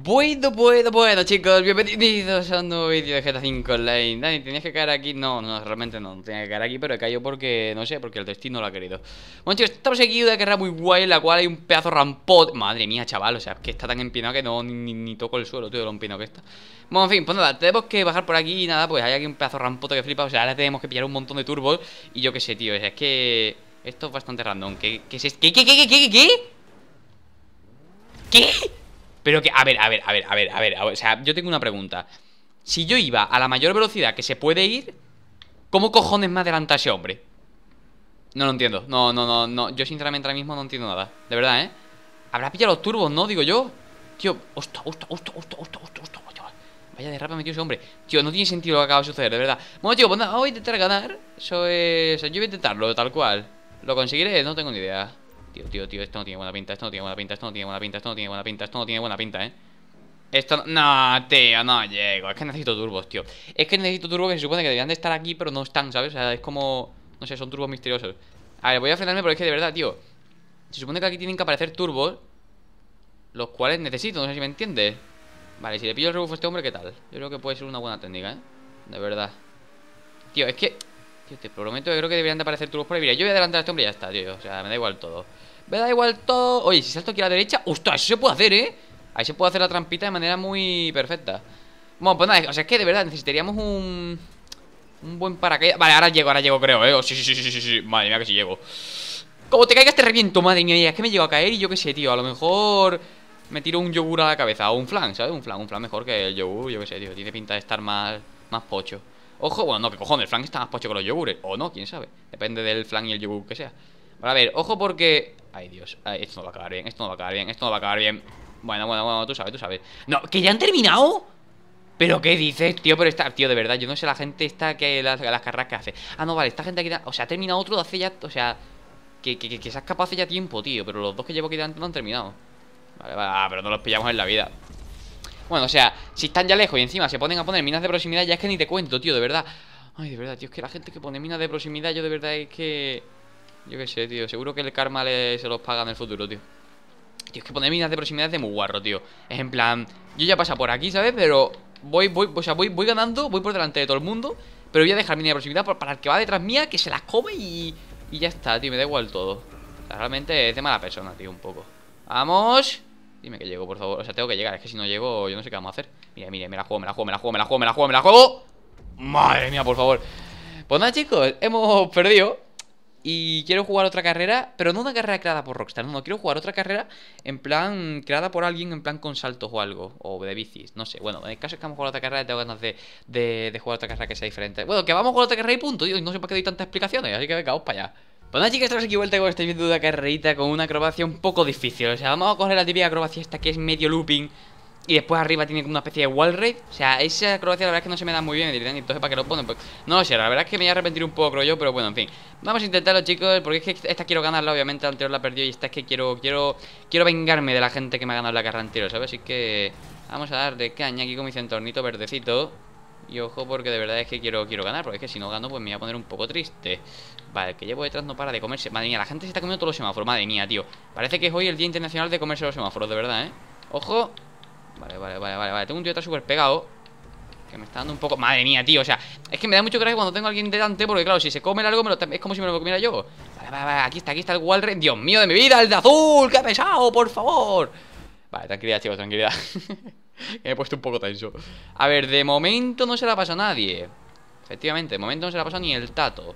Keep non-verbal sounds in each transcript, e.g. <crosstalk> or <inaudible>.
Bueno, bueno, bueno chicos, bienvenidos a un nuevo vídeo de GTA 5 Online Dani, tenías que caer aquí, no, no, realmente no, tenía que caer aquí Pero he caído porque, no sé, porque el destino lo ha querido Bueno chicos, estamos aquí de una carrera muy guay En la cual hay un pedazo rampot Madre mía, chaval, o sea, que está tan empinado que no, ni, toco el suelo, tío, lo empinado que está Bueno, en fin, pues nada, tenemos que bajar por aquí Y nada, pues hay aquí un pedazo rampoto que flipa O sea, ahora tenemos que pillar un montón de turbos Y yo qué sé, tío, o es que... Esto es bastante random ¿Qué, es esto? ¿Qué, qué, qué, qué, qué? ¿Qué? ¿Qué? Pero que, a ver, a ver, a ver, a ver, a ver, O sea, yo tengo una pregunta. Si yo iba a la mayor velocidad que se puede ir, ¿cómo cojones me adelanta ese hombre? No lo entiendo. No, no, no, no. Yo sinceramente ahora mismo no entiendo nada. De verdad, ¿eh? Habrá pillado los turbos, ¿no? Digo yo. Tío, hostia, hostia, hostia, hostia, hostia, hostia, Vaya derrapa metió ese hombre. Tío, no tiene sentido lo que acaba de suceder, de verdad. Bueno, tío, vamos pues a intentar ganar. Eso es... Yo voy a intentarlo, tal cual. Lo conseguiré, no tengo ni idea. Tío, tío, tío, esto no tiene buena pinta, esto no tiene buena pinta, esto no tiene buena pinta, esto no tiene buena pinta, esto no tiene buena pinta, eh. Esto no, tío, no llego. Es que necesito turbos, tío. Es que necesito turbos que se supone que deberían de estar aquí, pero no están, ¿sabes? O sea, es como. No sé, son turbos misteriosos. A ver, voy a frenarme, pero es que de verdad, tío. Se supone que aquí tienen que aparecer turbos. Los cuales necesito, no sé si me entiendes. Vale, si le pillo el rebufo a este hombre, ¿qué tal? Yo creo que puede ser una buena técnica, ¿eh? De verdad. Tío, es que Tío, te prometo que creo que deberían de aparecer turbos por ahí. Mira, yo voy a adelantar a este hombre y ya está, tío. O sea, me da igual todo. Me da igual todo. Oye, si salto aquí a la derecha. ¡Ostras! Eso se puede hacer, ¿eh? Ahí se puede hacer la trampita de manera muy perfecta. Bueno, pues nada, o sea, es que de verdad necesitaríamos un. Un buen paracaídas. Vale, ahora llego, ahora llego, creo, ¿eh? Sí, sí, sí, sí, sí. Madre mía, que sí llego. Como te caigas, te reviento, madre mía. Es que me llego a caer y yo qué sé, tío. A lo mejor me tiro un yogur a la cabeza. O un flan, ¿sabes? Un flan, un flan mejor que el yogur, yo qué sé, tío. Tiene pinta de estar más, más pocho. Ojo, bueno, no, que cojones, el flan está más pocho que los yogures. O no, quién sabe. Depende del flan y el yogur que sea. Vale, a ver, ojo porque. Ay, Dios. esto no va a acabar bien, esto no va a acabar bien, esto no va a acabar bien. Bueno, bueno, bueno, tú sabes, tú sabes. No, que ya han terminado. ¿Pero qué dices, tío? Pero está, tío, de verdad, yo no sé la gente esta que las, carras que hace. Ah, no, vale, esta gente aquí. O sea, ha terminado otro de hace ya. O sea, que, se ha escapado hace ya tiempo, tío. Pero los dos que llevo aquí delante no han terminado. Vale, vale, ah, pero no los pillamos en la vida. Bueno, o sea, si están ya lejos y encima se ponen a poner minas de proximidad, ya es que ni te cuento, tío, de verdad. Ay, de verdad, tío, es que la gente que pone minas de proximidad, yo de verdad es que... Yo qué sé, tío, seguro que el karma se los paga en el futuro, tío. Tío, es que poner minas de proximidad es de muy guarro, tío. Es en plan, yo ya pasa por aquí, ¿sabes? Pero voy, voy, o sea, voy, voy ganando, voy por delante de todo el mundo, pero voy a dejar minas de proximidad para el que va detrás mía, que se las come y, y ya está, tío, me da igual todo. realmente es de mala persona, tío, un poco. ¡Vamos! Dime que llego, por favor. O sea, tengo que llegar. Es que si no llego, yo no sé qué vamos a hacer. Mira, mira, me la juego, me la juego, me la juego, me la juego, me la juego, me juego. Madre mía, por favor. Pues nada, chicos, hemos perdido. Y quiero jugar otra carrera, pero no una carrera creada por Rockstar, no, no, quiero jugar otra carrera en plan creada por alguien, en plan con saltos o algo, o de bicis, no sé. Bueno, en el caso es que vamos a jugar otra carrera tengo ganas de, jugar otra carrera que sea diferente. Bueno, que vamos a jugar otra carrera y punto, Y no sé por qué doy tantas explicaciones, así que venga, vamos para allá. Bueno, chicos chicas, estamos aquí vuelta con este vídeo de carrerita con una acrobacia un poco difícil O sea, vamos a coger la típica acrobacia esta que es medio looping Y después arriba tiene como una especie de wall O sea, esa acrobacia la verdad es que no se me da muy bien, Entonces, ¿para qué lo ponen? Pues, no lo sé, la verdad es que me voy a arrepentir un poco, creo yo Pero bueno, en fin Vamos a intentarlo chicos, porque es que esta quiero ganarla Obviamente la anterior la perdió y esta es que quiero, quiero, quiero vengarme de la gente que me ha ganado la carrera anterior, ¿sabes? Así que vamos a dar de caña aquí con mi centornito verdecito y ojo porque de verdad es que quiero, quiero ganar Porque es que si no gano pues me voy a poner un poco triste Vale, que llevo detrás no para de comerse Madre mía, la gente se está comiendo todos los semáforos Madre mía, tío Parece que es hoy el día internacional de comerse los semáforos, de verdad, ¿eh? ¡Ojo! Vale, vale, vale, vale, vale Tengo un tío detrás súper pegado Que me está dando un poco... Madre mía, tío, o sea Es que me da mucho gracia cuando tengo a alguien delante Porque claro, si se come algo es como si me lo comiera yo Vale, vale, vale, aquí está, aquí está el Walre Dios mío de mi vida, el de azul, qué pesado, por favor Vale, tranquilidad, chicos, tranquilidad <laughs> <laughs> Me he puesto un poco tenso. A ver, de momento no se la pasa nadie. Efectivamente, de momento no se la pasa ni el tato.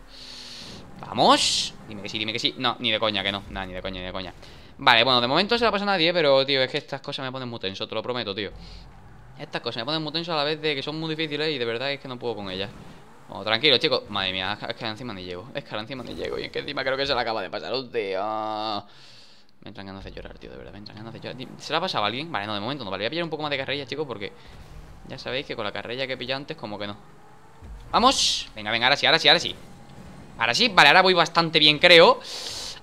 Vamos. Dime que sí, dime que sí. No, ni de coña, que no. Nada, ni de coña, ni de coña. Vale, bueno, de momento se la pasa nadie, pero, tío, es que estas cosas me ponen muy tenso, te lo prometo, tío. Estas cosas me ponen muy tenso a la vez de que son muy difíciles y de verdad es que no puedo con ellas. Bueno, tranquilo, chicos. Madre mía, es que encima ni llego. Es que encima ni llego. Y es que encima creo que se la acaba de pasar un tío. Me entran ganas de llorar, tío, de verdad, me entran ganas de llorar. ¿Se la ha alguien? Vale, no, de momento no, vale. Voy a pillar un poco más de carrilla, chicos, porque ya sabéis que con la carrilla que he pillado antes, como que no. ¡Vamos! Venga, venga, ahora sí, ahora sí, ahora sí. Ahora sí, vale, ahora voy bastante bien, creo.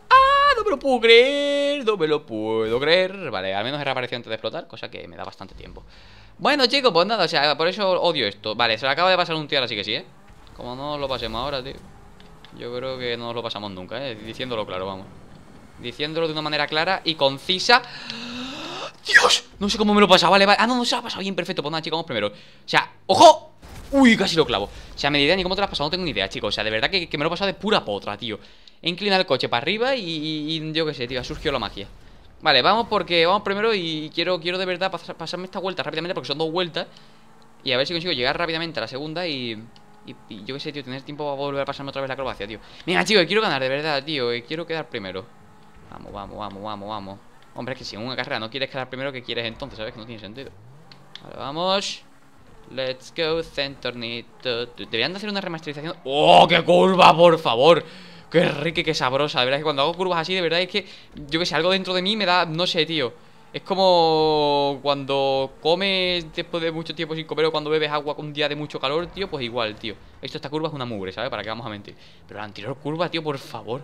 ¡Ah! No me lo puedo creer, no me lo puedo creer. Vale, al menos he reaparecido antes de explotar, cosa que me da bastante tiempo. Bueno, chicos, pues nada, o sea, por eso odio esto. Vale, se la acaba de pasar un tío, así que sí, ¿eh? Como no lo pasemos ahora, tío. Yo creo que no nos lo pasamos nunca, ¿eh? Diciéndolo claro, vamos. Diciéndolo de una manera clara y concisa ¡Dios! No sé cómo me lo pasa, vale, vale Ah, no, no se lo ha pasado bien, perfecto Pues nada, chicos, vamos primero O sea, ¡ojo! Uy, casi lo clavo O sea, me idea ni cómo te lo has pasado, no tengo ni idea, chicos O sea, de verdad que, me lo he pasado de pura potra, tío He inclinado el coche para arriba y, yo qué sé, tío Ha surgido la magia Vale, vamos porque vamos primero y quiero, quiero de verdad pasarme esta vuelta rápidamente Porque son dos vueltas Y a ver si consigo llegar rápidamente a la segunda y... Y, yo qué sé, tío, tener tiempo para volver a pasarme otra vez la acrobacia, tío Mira, chicos, quiero ganar, de verdad, tío eh, Quiero quedar primero Vamos, vamos, vamos, vamos, vamos Hombre, es que si en una carrera no quieres quedar primero, que quieres entonces? ¿Sabes? Que no tiene sentido Vale, vamos Let's go, Centornito Deberían de hacer una remasterización ¡Oh, qué curva, por favor! ¡Qué rique, qué sabrosa! De verdad es que cuando hago curvas así, de verdad es que Yo que sé, algo dentro de mí me da... No sé, tío es como cuando comes después de mucho tiempo sin comer o cuando bebes agua con un día de mucho calor, tío, pues igual, tío. Esto, esta curva es una mugre, ¿sabes? ¿Para qué vamos a mentir? Pero la anterior curva, tío, por favor.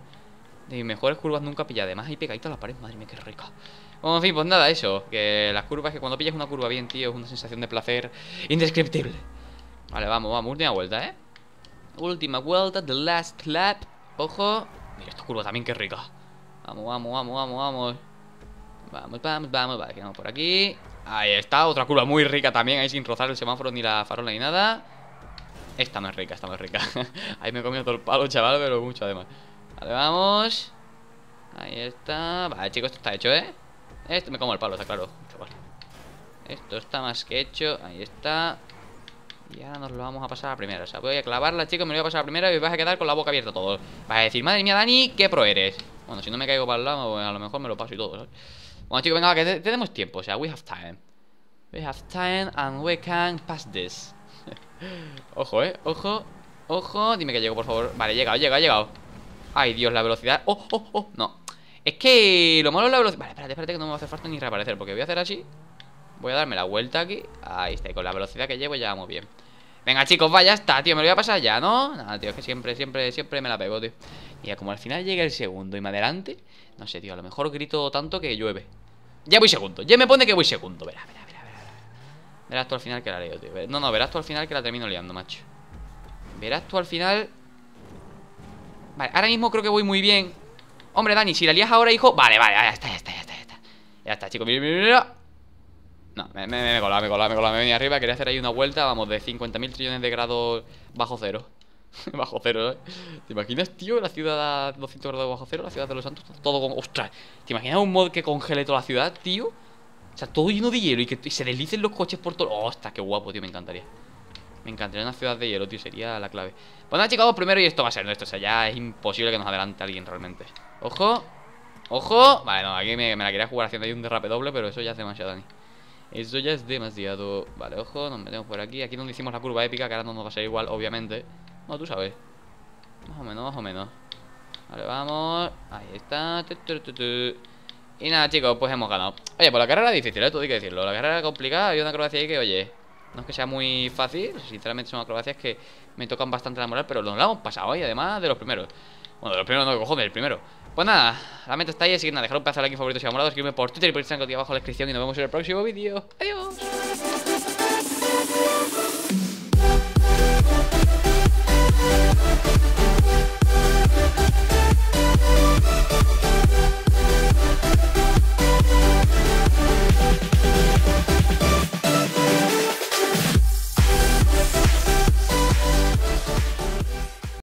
De mejores curvas nunca pilla Además hay a la pared Madre mía, qué rica. Bueno, en fin, pues nada, eso. Que las curvas, que cuando pillas una curva bien, tío, es una sensación de placer indescriptible. Vale, vamos, vamos. Última vuelta, ¿eh? Última vuelta, the last lap. Ojo. Mira, esta curva también, qué rica. Vamos, vamos, vamos, vamos, vamos. Vamos, vamos, vamos. Vale, quedamos por aquí. Ahí está, otra curva muy rica también, ahí sin rozar el semáforo ni la farola ni nada. Esta más rica, esta más rica. <laughs> ahí me he comido todo el palo, chaval, pero mucho además. Vale, vamos Ahí está Vale, chicos, esto está hecho, ¿eh? Esto me como el palo, está claro Esto está más que hecho Ahí está Y ahora nos lo vamos a pasar a primera O sea, voy a clavarla, chicos Me lo voy a pasar a primera Y vas a quedar con la boca abierta todos Vas a decir Madre mía, Dani, qué pro eres Bueno, si no me caigo para el lado pues A lo mejor me lo paso y todo Bueno, chicos, venga, que tenemos tiempo O sea, we have time We have time and we can pass this <laughs> Ojo, eh, ojo Ojo, dime que llego, por favor Vale, he llegado, he llegado, he llegado Ay, Dios, la velocidad Oh, oh, oh, no Es que lo malo es la velocidad Vale, espérate, espérate que no me va a hacer falta ni reaparecer Porque voy a hacer así Voy a darme la vuelta aquí Ahí está, y con la velocidad que llevo ya vamos bien Venga, chicos, vaya está, tío Me lo voy a pasar ya, ¿no? Nada, tío, es que siempre, siempre, siempre me la pego, tío Mira, como al final llega el segundo y me adelante No sé, tío, a lo mejor grito tanto que llueve Ya voy segundo, ya me pone que voy segundo Verá, verá, verá, verá Verás tú al final que la leo, tío No, no, verás tú al final que la termino liando, macho Verás tú al final Vale, ahora mismo creo que voy muy bien Hombre, Dani, si la lías ahora, hijo Vale, vale, ya está, ya está, ya está Ya está, ya está chicos, mira, mira, mira No, me, me colaba, me colaba, me colaba Me venía arriba, quería hacer ahí una vuelta Vamos, de 50.000 trillones de grados bajo cero <laughs> Bajo cero, ¿eh? ¿Te imaginas, tío? La ciudad a 200 grados bajo cero La ciudad de los santos, todo con... ¡Ostras! ¿Te imaginas un mod que congele toda la ciudad, tío? O sea, todo lleno de hielo y que se deslicen los coches por todo. ¡Ostras, ¡Qué guapo, tío! Me encantaría. Me encantaría una ciudad de hielo, tío, sería la clave Pues chicos, primero y esto va a ser nuestro O sea, ya es imposible que nos adelante alguien realmente Ojo, ojo Vale, no, aquí me, la quería jugar haciendo ahí un derrape doble Pero eso ya es demasiado, Dani Eso ya es demasiado Vale, ojo, nos metemos por aquí Aquí donde hicimos la curva épica, que ahora no nos va a ser igual, obviamente No, tú sabes Más o menos, más o menos Vale, vamos Ahí está Y nada, chicos, pues hemos ganado Oye, pues la carrera difícil, ¿eh? hay que decirlo La carrera era complicada, hay una acrobacia ahí que, oye no es que sea muy fácil, sinceramente son acrobacias que me tocan bastante la moral, pero lo, la hemos pasado y además de los primeros. Bueno, de los primeros no, cojones, el primero. Pues nada, la meta está ahí, así que nada, dejar un pedazo de like favorito si os ha escribirme por Twitter y por Instagram abajo en la descripción y nos vemos en el próximo vídeo. Adiós.